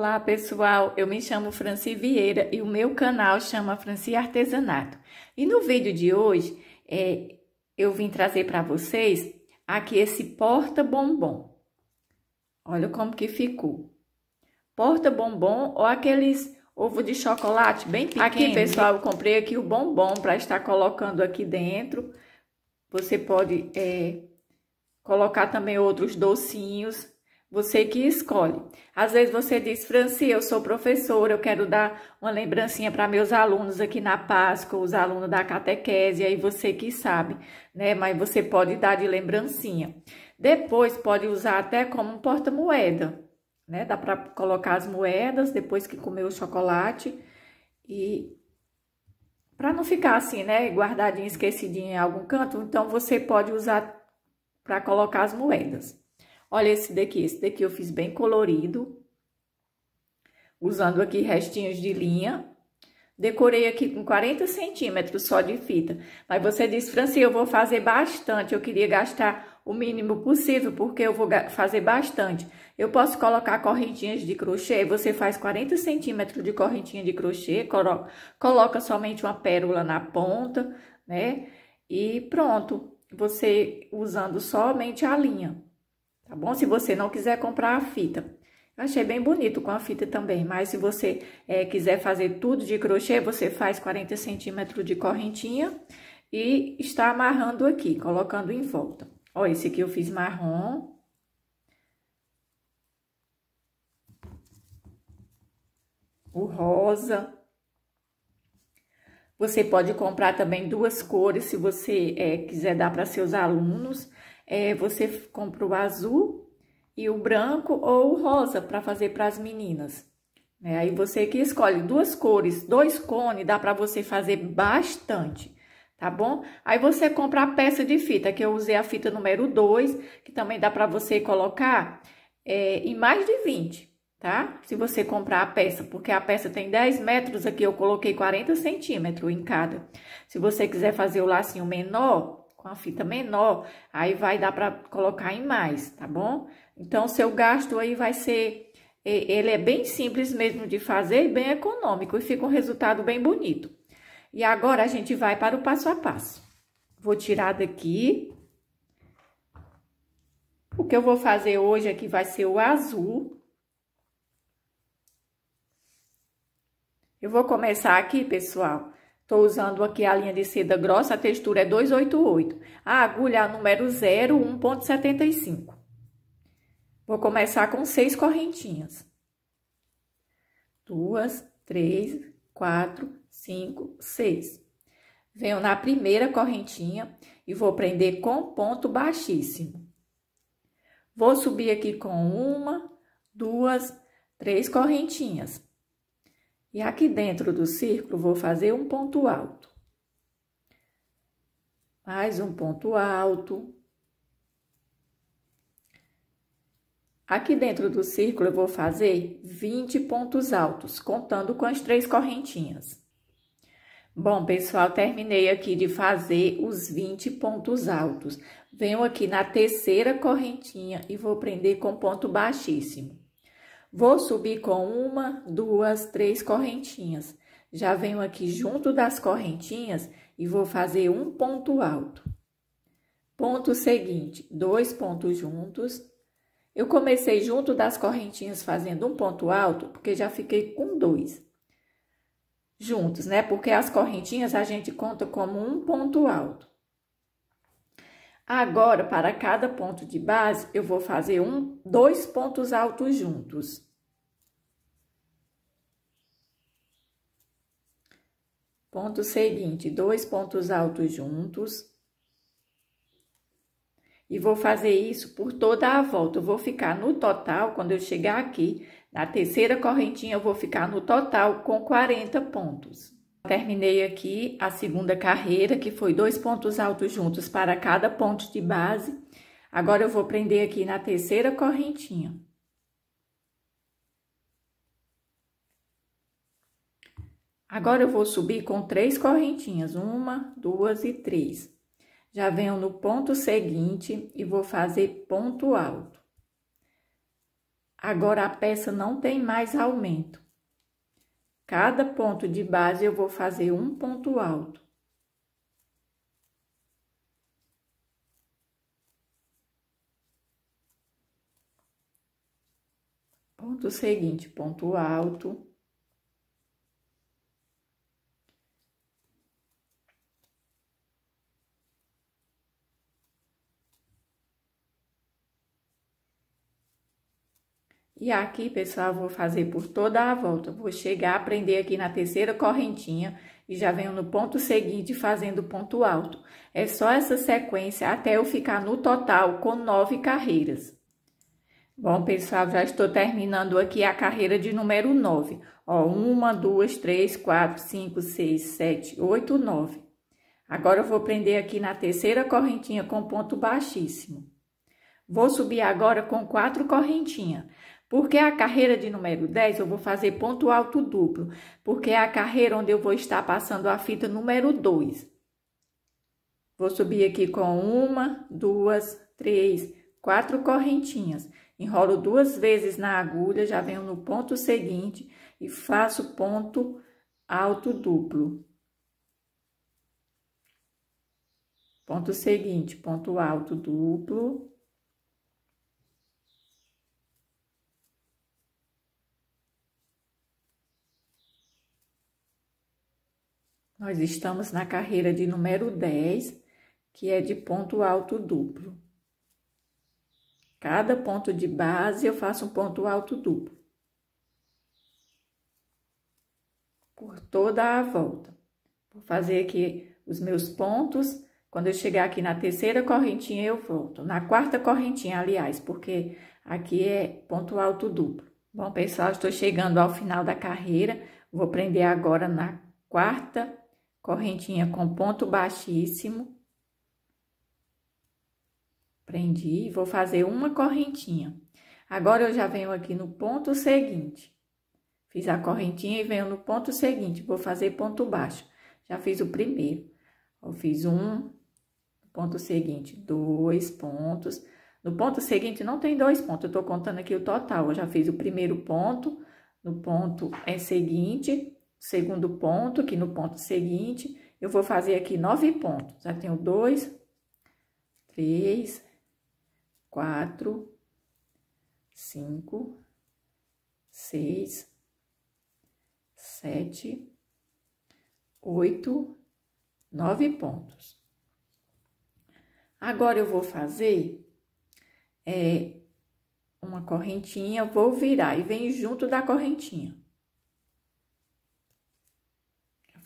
Olá pessoal, eu me chamo Franci Vieira e o meu canal chama Franci Artesanato. E no vídeo de hoje é, eu vim trazer para vocês aqui esse porta bombom. Olha como que ficou. Porta bombom ou aqueles ovo de chocolate bem pequeno. Aqui pessoal, eu comprei aqui o bombom para estar colocando aqui dentro. Você pode é, colocar também outros docinhos você que escolhe. Às vezes você diz, Franci, eu sou professora, eu quero dar uma lembrancinha para meus alunos aqui na Páscoa, os alunos da catequese, aí você que sabe, né? Mas você pode dar de lembrancinha. Depois pode usar até como um porta-moeda, né? Dá para colocar as moedas depois que comer o chocolate e para não ficar assim, né, guardadinha, esquecidinha em algum canto, então você pode usar para colocar as moedas. Olha esse daqui, esse daqui eu fiz bem colorido, usando aqui restinhos de linha. Decorei aqui com 40 centímetros só de fita. Mas você disse, Franci, eu vou fazer bastante, eu queria gastar o mínimo possível, porque eu vou fazer bastante. Eu posso colocar correntinhas de crochê, você faz 40 centímetros de correntinha de crochê, coloca somente uma pérola na ponta, né? E pronto, você usando somente a linha tá bom? Se você não quiser comprar a fita. Eu achei bem bonito com a fita também, mas se você é, quiser fazer tudo de crochê, você faz 40 centímetros de correntinha e está amarrando aqui, colocando em volta. Ó, esse aqui eu fiz marrom. O rosa. Você pode comprar também duas cores, se você é, quiser dar para seus alunos é, você compra o azul e o branco ou o rosa para fazer para as meninas. É, aí você que escolhe duas cores, dois cones, dá para você fazer bastante, tá bom? Aí você compra a peça de fita, que eu usei a fita número 2, que também dá para você colocar é, em mais de 20, tá? Se você comprar a peça, porque a peça tem 10 metros, aqui eu coloquei 40 centímetros em cada. Se você quiser fazer o lacinho menor, com a fita menor, aí vai dar para colocar em mais, tá bom? Então, seu gasto aí vai ser, ele é bem simples mesmo de fazer e bem econômico, e fica um resultado bem bonito. E agora, a gente vai para o passo a passo. Vou tirar daqui. O que eu vou fazer hoje aqui vai ser o azul, Eu vou começar aqui, pessoal, Estou usando aqui a linha de seda grossa, a textura é 288. A agulha número 0, 1.75. Vou começar com seis correntinhas. Duas, três, quatro, cinco, seis. Venho na primeira correntinha e vou prender com ponto baixíssimo. Vou subir aqui com uma, duas, três correntinhas. E aqui dentro do círculo, vou fazer um ponto alto. Mais um ponto alto. Aqui dentro do círculo, eu vou fazer 20 pontos altos, contando com as três correntinhas. Bom, pessoal, terminei aqui de fazer os 20 pontos altos. Venho aqui na terceira correntinha e vou prender com ponto baixíssimo. Vou subir com uma, duas, três correntinhas. Já venho aqui junto das correntinhas e vou fazer um ponto alto. Ponto seguinte, dois pontos juntos. Eu comecei junto das correntinhas fazendo um ponto alto, porque já fiquei com dois juntos, né? Porque as correntinhas a gente conta como um ponto alto. Agora, para cada ponto de base, eu vou fazer um, dois pontos altos juntos. Ponto seguinte, dois pontos altos juntos. E vou fazer isso por toda a volta. Eu vou ficar no total, quando eu chegar aqui, na terceira correntinha, eu vou ficar no total com 40 pontos. Terminei aqui a segunda carreira, que foi dois pontos altos juntos para cada ponte de base. Agora, eu vou prender aqui na terceira correntinha. Agora, eu vou subir com três correntinhas, uma, duas e três. Já venho no ponto seguinte e vou fazer ponto alto. Agora, a peça não tem mais aumento. Cada ponto de base eu vou fazer um ponto alto. Ponto seguinte, ponto alto. E aqui, pessoal, vou fazer por toda a volta. Vou chegar, prender aqui na terceira correntinha e já venho no ponto seguinte fazendo ponto alto. É só essa sequência até eu ficar no total com nove carreiras. Bom, pessoal, já estou terminando aqui a carreira de número nove. Ó, uma, duas, três, quatro, cinco, seis, sete, oito, nove. Agora, eu vou prender aqui na terceira correntinha com ponto baixíssimo. Vou subir agora com quatro correntinhas. Porque a carreira de número 10 eu vou fazer ponto alto duplo, porque é a carreira onde eu vou estar passando a fita número 2. Vou subir aqui com uma, duas, três, quatro correntinhas. Enrolo duas vezes na agulha, já venho no ponto seguinte e faço ponto alto duplo. Ponto seguinte, ponto alto duplo. Nós estamos na carreira de número 10, que é de ponto alto duplo. Cada ponto de base eu faço um ponto alto duplo. Por toda a volta. Vou fazer aqui os meus pontos. Quando eu chegar aqui na terceira correntinha, eu volto. Na quarta correntinha, aliás, porque aqui é ponto alto duplo. Bom, pessoal, estou chegando ao final da carreira. Vou prender agora na quarta correntinha com ponto baixíssimo. Prendi e vou fazer uma correntinha. Agora, eu já venho aqui no ponto seguinte. Fiz a correntinha e venho no ponto seguinte, vou fazer ponto baixo. Já fiz o primeiro. Eu fiz um, ponto seguinte, dois pontos. No ponto seguinte não tem dois pontos, eu tô contando aqui o total. Eu já fiz o primeiro ponto, no ponto é seguinte, segundo ponto, que no ponto seguinte, eu vou fazer aqui nove pontos. Já tenho dois, três, quatro, cinco, seis, sete, oito, nove pontos. Agora, eu vou fazer é, uma correntinha, vou virar e vem junto da correntinha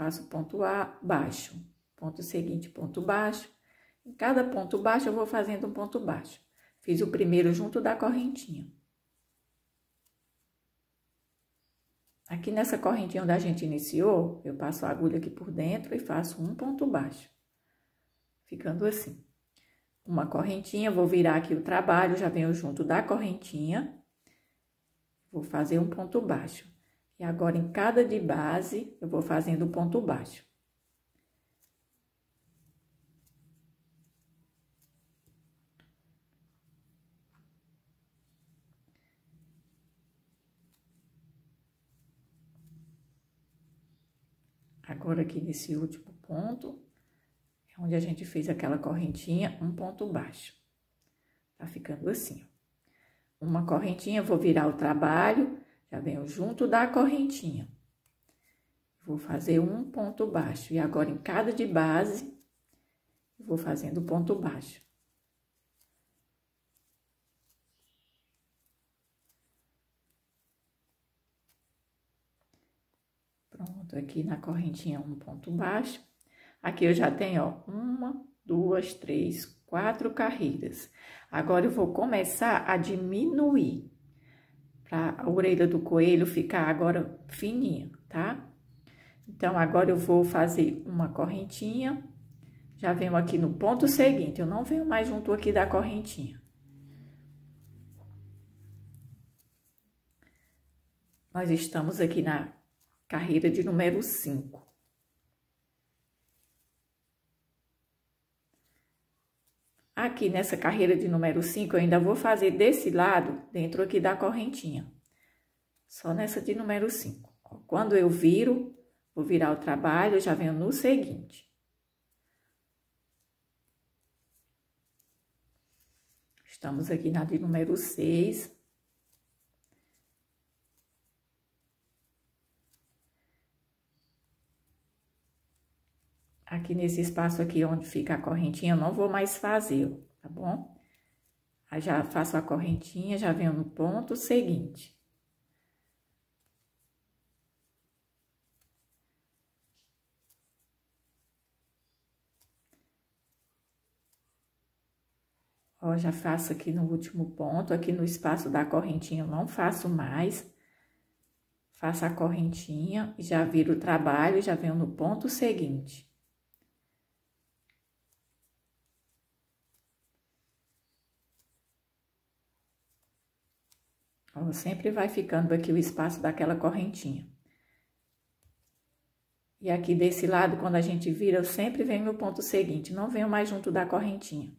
faço ponto a, baixo, ponto seguinte, ponto baixo. Em cada ponto baixo, eu vou fazendo um ponto baixo. Fiz o primeiro junto da correntinha. Aqui nessa correntinha onde a gente iniciou, eu passo a agulha aqui por dentro e faço um ponto baixo. Ficando assim. Uma correntinha, vou virar aqui o trabalho, já venho junto da correntinha. Vou fazer um ponto baixo. E agora, em cada de base, eu vou fazendo ponto baixo. Agora, aqui nesse último ponto, é onde a gente fez aquela correntinha, um ponto baixo. Tá ficando assim, ó. Uma correntinha, vou virar o trabalho já venho junto da correntinha. Vou fazer um ponto baixo. E agora, em cada de base, vou fazendo ponto baixo. Pronto, aqui na correntinha, um ponto baixo. Aqui eu já tenho, ó, uma, duas, três, quatro carreiras. Agora, eu vou começar a diminuir para a orelha do coelho ficar agora fininha, tá? Então, agora eu vou fazer uma correntinha, já venho aqui no ponto seguinte, eu não venho mais junto aqui da correntinha. Nós estamos aqui na carreira de número 5. Aqui nessa carreira de número 5, eu ainda vou fazer desse lado, dentro aqui da correntinha. Só nessa de número 5. Quando eu viro, vou virar o trabalho, eu já venho no seguinte. Estamos aqui na de número 6. aqui nesse espaço aqui onde fica a correntinha, eu não vou mais fazê-lo, tá bom? Aí já faço a correntinha, já venho no ponto seguinte. Ó, já faço aqui no último ponto, aqui no espaço da correntinha eu não faço mais. Faço a correntinha, já viro o trabalho, já venho no ponto seguinte. Então, sempre vai ficando aqui o espaço daquela correntinha. E aqui desse lado, quando a gente vira, eu sempre venho no ponto seguinte, não venho mais junto da correntinha.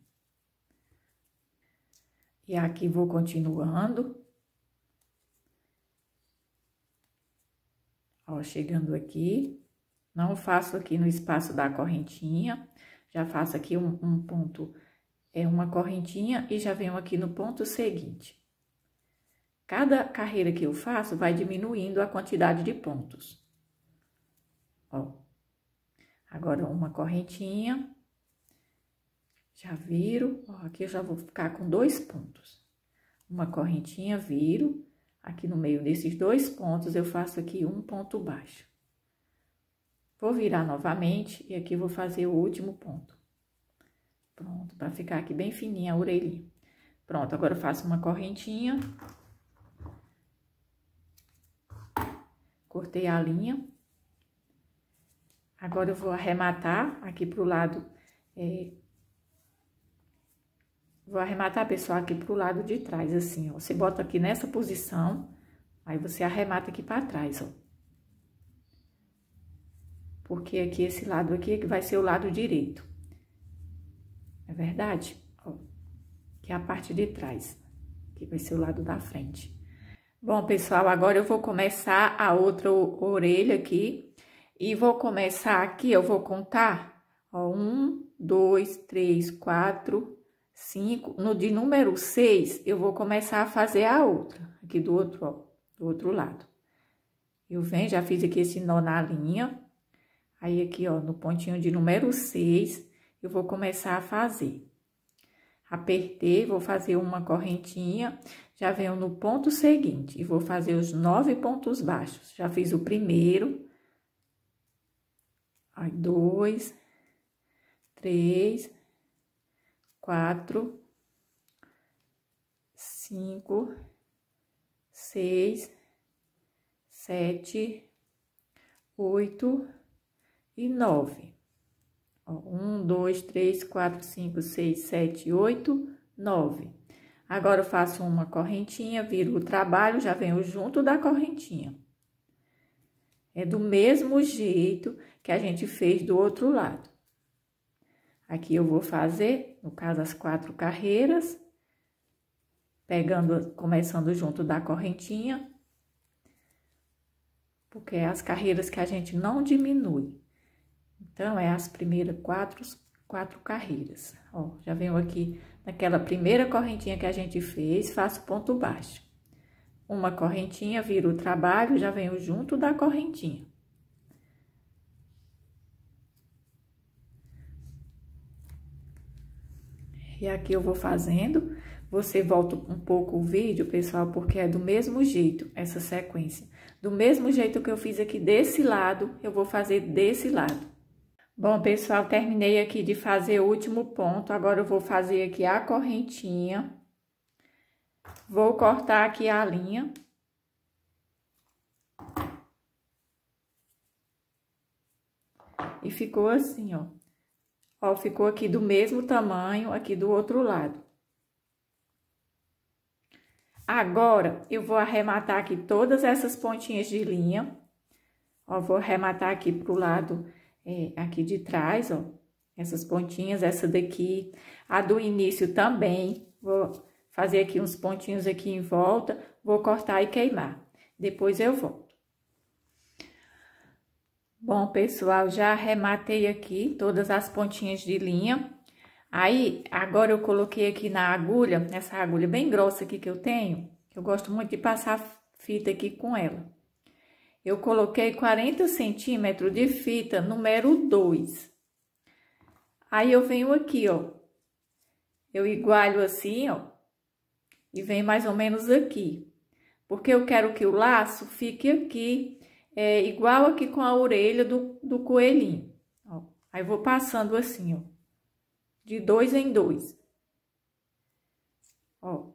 E aqui vou continuando. Ó, chegando aqui, não faço aqui no espaço da correntinha, já faço aqui um, um ponto, é uma correntinha e já venho aqui no ponto seguinte. Cada carreira que eu faço vai diminuindo a quantidade de pontos. Ó, agora uma correntinha. Já viro, ó, aqui eu já vou ficar com dois pontos. Uma correntinha, viro. Aqui no meio desses dois pontos, eu faço aqui um ponto baixo. Vou virar novamente e aqui vou fazer o último ponto. Pronto, para ficar aqui bem fininha a orelhinha. Pronto, agora eu faço uma correntinha. Cortei a linha. Agora eu vou arrematar aqui pro lado... É... Vou arrematar, pessoal, aqui pro lado de trás, assim, ó. Você bota aqui nessa posição, aí você arremata aqui para trás, ó. Porque aqui, esse lado aqui, é que vai ser o lado direito. É verdade? Ó. Que é a parte de trás, que vai ser o lado da frente. Bom, pessoal, agora eu vou começar a outra orelha aqui. E vou começar aqui, eu vou contar, ó, um, dois, três, quatro, cinco. No de número seis, eu vou começar a fazer a outra, aqui do outro, ó, do outro lado. Eu venho, já fiz aqui esse nó na linha. Aí, aqui, ó, no pontinho de número seis, eu vou começar a fazer. Apertei, vou fazer uma correntinha, já venho no ponto seguinte e vou fazer os nove pontos baixos. Já fiz o primeiro. Aí, dois, três, quatro, cinco, seis, sete, oito e nove. Um, dois, três, quatro, cinco, seis, sete, oito, nove. Agora eu faço uma correntinha, viro o trabalho, já venho junto da correntinha. É do mesmo jeito que a gente fez do outro lado. Aqui eu vou fazer, no caso, as quatro carreiras, pegando, começando junto da correntinha, porque é as carreiras que a gente não diminui. Então, é as primeiras quatro, quatro carreiras. Ó, já venho aqui naquela primeira correntinha que a gente fez, faço ponto baixo. Uma correntinha, viro o trabalho, já venho junto da correntinha. E aqui eu vou fazendo, você volta um pouco o vídeo, pessoal, porque é do mesmo jeito essa sequência. Do mesmo jeito que eu fiz aqui desse lado, eu vou fazer desse lado. Bom, pessoal, terminei aqui de fazer o último ponto. Agora eu vou fazer aqui a correntinha. Vou cortar aqui a linha. E ficou assim, ó. Ó, ficou aqui do mesmo tamanho aqui do outro lado. Agora, eu vou arrematar aqui todas essas pontinhas de linha. Ó, vou arrematar aqui pro lado é, aqui de trás, ó, essas pontinhas, essa daqui, a do início também, vou fazer aqui uns pontinhos aqui em volta, vou cortar e queimar, depois eu volto. Bom, pessoal, já arrematei aqui todas as pontinhas de linha. Aí, agora eu coloquei aqui na agulha, nessa agulha bem grossa aqui que eu tenho, eu gosto muito de passar fita aqui com ela eu coloquei 40 centímetros de fita número 2. Aí, eu venho aqui, ó. Eu igualho assim, ó. E vem mais ou menos aqui. Porque eu quero que o laço fique aqui, é, igual aqui com a orelha do, do coelhinho. Ó. Aí, vou passando assim, ó. De dois em dois. Ó.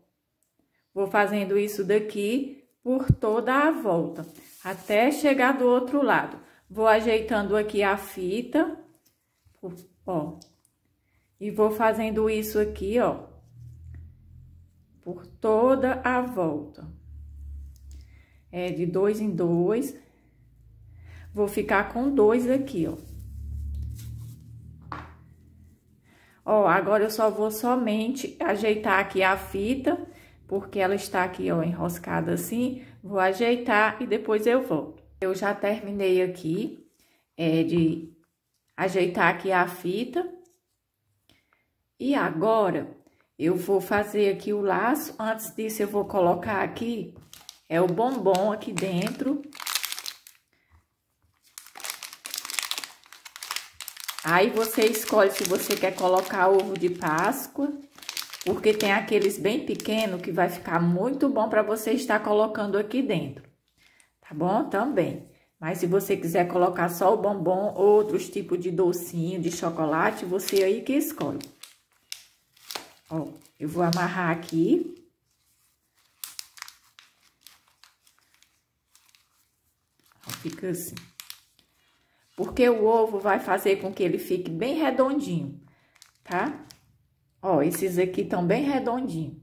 Vou fazendo isso daqui por toda a volta até chegar do outro lado. Vou ajeitando aqui a fita, ó, e vou fazendo isso aqui, ó, por toda a volta. É de dois em dois. Vou ficar com dois aqui, ó. Ó, agora eu só vou somente ajeitar aqui a fita porque ela está aqui, ó, enroscada assim, vou ajeitar e depois eu volto. Eu já terminei aqui é, de ajeitar aqui a fita. E agora, eu vou fazer aqui o laço. Antes disso, eu vou colocar aqui, é o bombom aqui dentro. Aí, você escolhe se você quer colocar ovo de Páscoa porque tem aqueles bem pequenos que vai ficar muito bom para você estar colocando aqui dentro, tá bom? Também. Mas se você quiser colocar só o bombom, outros tipos de docinho, de chocolate, você aí que escolhe. Ó, eu vou amarrar aqui. Ó, fica assim. Porque o ovo vai fazer com que ele fique bem redondinho, tá? Ó, esses aqui estão bem redondinhos.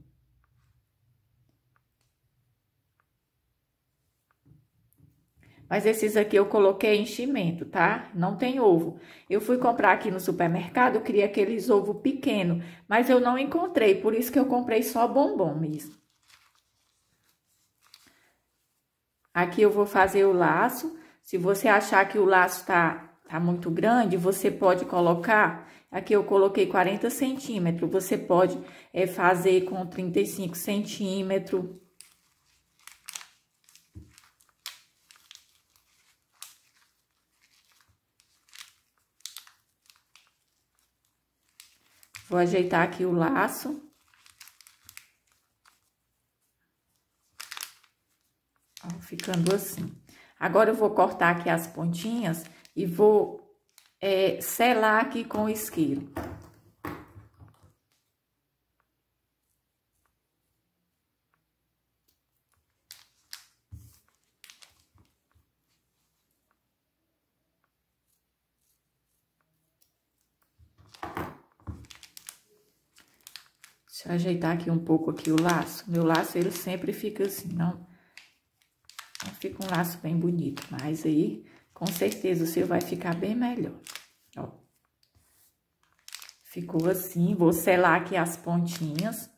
Mas esses aqui eu coloquei enchimento, tá? Não tem ovo. Eu fui comprar aqui no supermercado, eu queria aqueles ovo pequeno, mas eu não encontrei, por isso que eu comprei só bombom mesmo. Aqui eu vou fazer o laço. Se você achar que o laço tá, tá muito grande, você pode colocar Aqui eu coloquei 40 centímetros, você pode é, fazer com 35 centímetros. Vou ajeitar aqui o laço. Ó, ficando assim. Agora, eu vou cortar aqui as pontinhas e vou é, selar aqui com o isqueiro. Deixa eu ajeitar aqui um pouco aqui o laço. Meu laço, ele sempre fica assim, não... Não fica um laço bem bonito, mas aí com certeza o seu vai ficar bem melhor, ó. Ficou assim, vou selar aqui as pontinhas.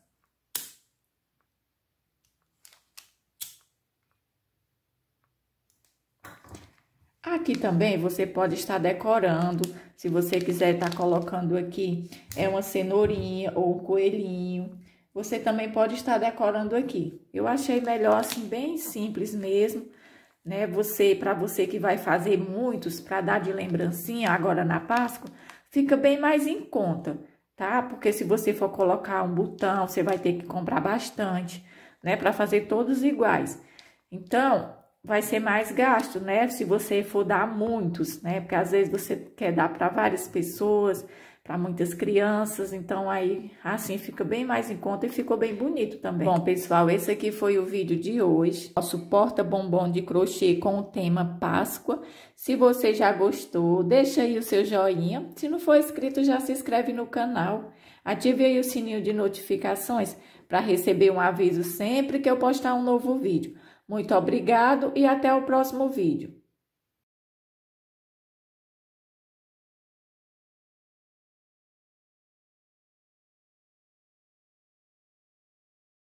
Aqui também você pode estar decorando, se você quiser estar tá colocando aqui, é uma cenourinha ou um coelhinho. Você também pode estar decorando aqui. Eu achei melhor assim, bem simples mesmo, né? Você, para você que vai fazer muitos para dar de lembrancinha agora na Páscoa, fica bem mais em conta, tá? Porque se você for colocar um botão, você vai ter que comprar bastante, né, para fazer todos iguais. Então, vai ser mais gasto, né? Se você for dar muitos, né? Porque às vezes você quer dar para várias pessoas para muitas crianças, então aí assim fica bem mais em conta e ficou bem bonito também. Bom, pessoal, esse aqui foi o vídeo de hoje, nosso porta bombom de crochê com o tema Páscoa. Se você já gostou, deixa aí o seu joinha. Se não for inscrito, já se inscreve no canal. Ative aí o sininho de notificações para receber um aviso sempre que eu postar um novo vídeo. Muito obrigado e até o próximo vídeo.